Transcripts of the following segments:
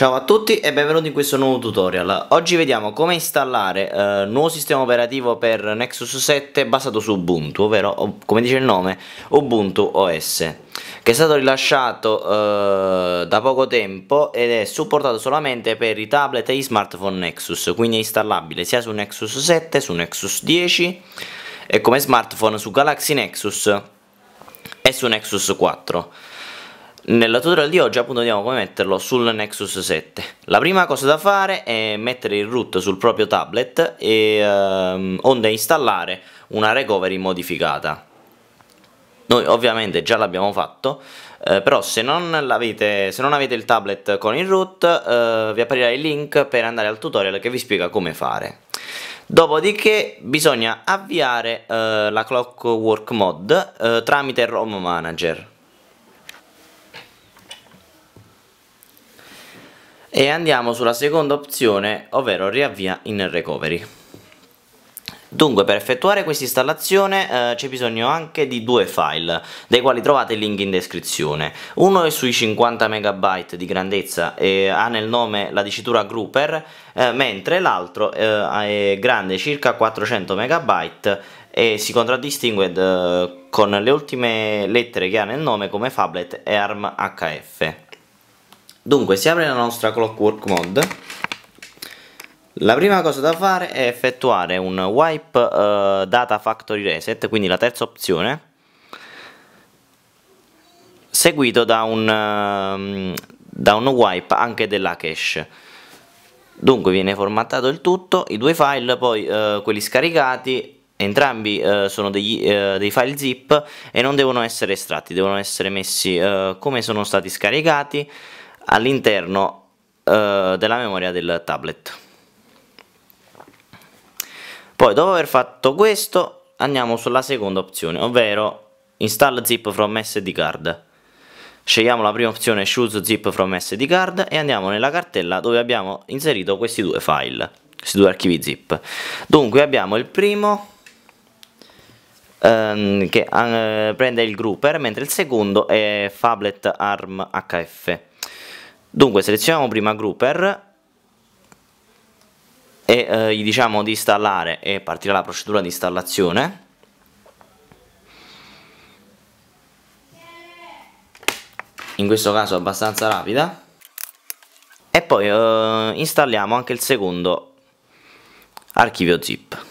Ciao a tutti e benvenuti in questo nuovo tutorial Oggi vediamo come installare eh, nuovo sistema operativo per Nexus 7 basato su Ubuntu ovvero come dice il nome Ubuntu OS che è stato rilasciato eh, da poco tempo ed è supportato solamente per i tablet e i smartphone Nexus quindi è installabile sia su Nexus 7 su Nexus 10 e come smartphone su Galaxy Nexus e su Nexus 4 nella tutorial di oggi appunto vediamo come metterlo sul Nexus 7 La prima cosa da fare è mettere il root sul proprio tablet e, ehm, onde installare una recovery modificata Noi ovviamente già l'abbiamo fatto eh, però se non, avete, se non, avete, il tablet con il root eh, vi apparirà il link per andare al tutorial che vi spiega come fare Dopodiché bisogna avviare eh, la Clockwork Mod eh, tramite ROM Manager e andiamo sulla seconda opzione ovvero riavvia in recovery Dunque per effettuare questa installazione eh, c'è bisogno anche di due file dei quali trovate il link in descrizione uno è sui 50 MB di grandezza e ha nel nome la dicitura Grouper eh, mentre l'altro eh, è grande circa 400 MB e si contraddistingue eh, con le ultime lettere che ha nel nome come Fablet e ARM HF Dunque, si apre la nostra Clockwork Mode. La prima cosa da fare è effettuare un wipe uh, data factory reset, quindi la terza opzione, seguito da un, uh, da un wipe anche della cache. Dunque viene formattato il tutto, i due file, poi uh, quelli scaricati entrambi eh, sono degli, eh, dei file zip e non devono essere estratti, devono essere messi eh, come sono stati scaricati all'interno eh, della memoria del tablet poi dopo aver fatto questo andiamo sulla seconda opzione ovvero install zip from SD card scegliamo la prima opzione choose zip from SD card e andiamo nella cartella dove abbiamo inserito questi due file questi due archivi zip dunque abbiamo il primo ehm, che eh, prende il grouper mentre il secondo è fablet arm hf Dunque selezioniamo prima Grouper e eh, gli diciamo di installare e partirà la procedura di installazione. In questo caso abbastanza rapida. E poi eh, installiamo anche il secondo archivio zip.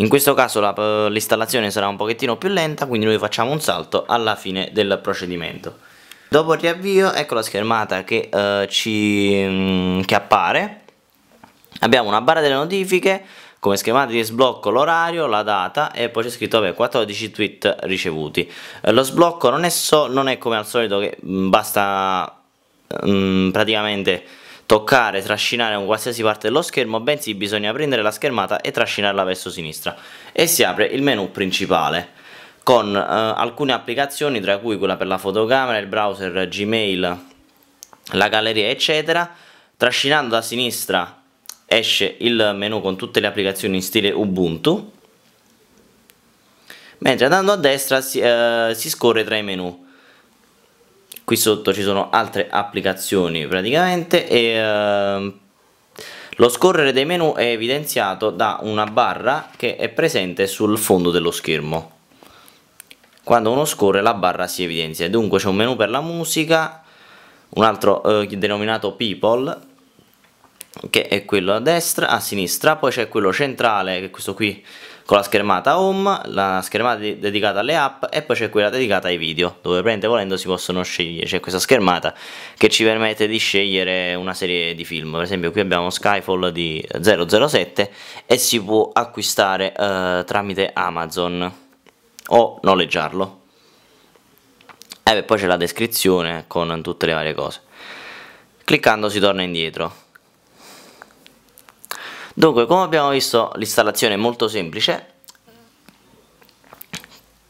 In questo caso eh, l'installazione sarà un pochettino più lenta, quindi noi facciamo un salto alla fine del procedimento. Dopo il riavvio, ecco la schermata che, eh, ci, mm, che appare. Abbiamo una barra delle notifiche, come schermata di sblocco l'orario, la data e poi c'è scritto vabbè, 14 tweet ricevuti. Eh, lo sblocco non è, so, non è, come al solito che mm, basta mh, mm, praticamente toccare, trascinare un qualsiasi parte dello schermo, bensì bisogna prendere la schermata e trascinarla verso sinistra e si apre il menu principale con eh, alcune applicazioni tra cui quella per la fotocamera, il browser, Gmail, la galleria eccetera trascinando da sinistra esce il menu con tutte le applicazioni in stile Ubuntu mentre andando a destra si, eh, si scorre tra i menu qui sotto ci sono altre applicazioni praticamente e ehm, lo scorrere dei menu è evidenziato da una barra che è presente sul fondo dello schermo quando uno scorre la barra si evidenzia dunque c'è un menu per la musica un altro eh, denominato people che è quello a destra, a sinistra, poi c'è quello centrale che è questo qui con la schermata home, la schermata dedicata alle app e poi c'è quella dedicata ai video dove prende volendo si possono scegliere, c'è questa schermata che ci permette di scegliere una serie di film, per esempio qui abbiamo Skyfall di 007 e si può acquistare eh, tramite Amazon o noleggiarlo. E eh, beh, poi c'è la descrizione con tutte le varie cose. Cliccando si torna indietro Dunque, come abbiamo visto, l'installazione è molto semplice.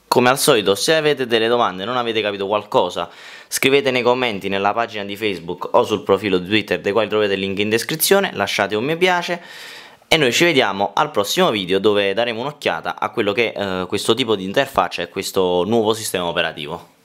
Come al solito, se avete delle domande, e non avete capito qualcosa, scrivete nei commenti nella pagina di Facebook o sul profilo di Twitter, dei quali trovate il link in descrizione, lasciate un mi piace e noi ci vediamo al prossimo video dove daremo un'occhiata a quello che è eh, questo tipo di interfaccia e questo nuovo sistema operativo.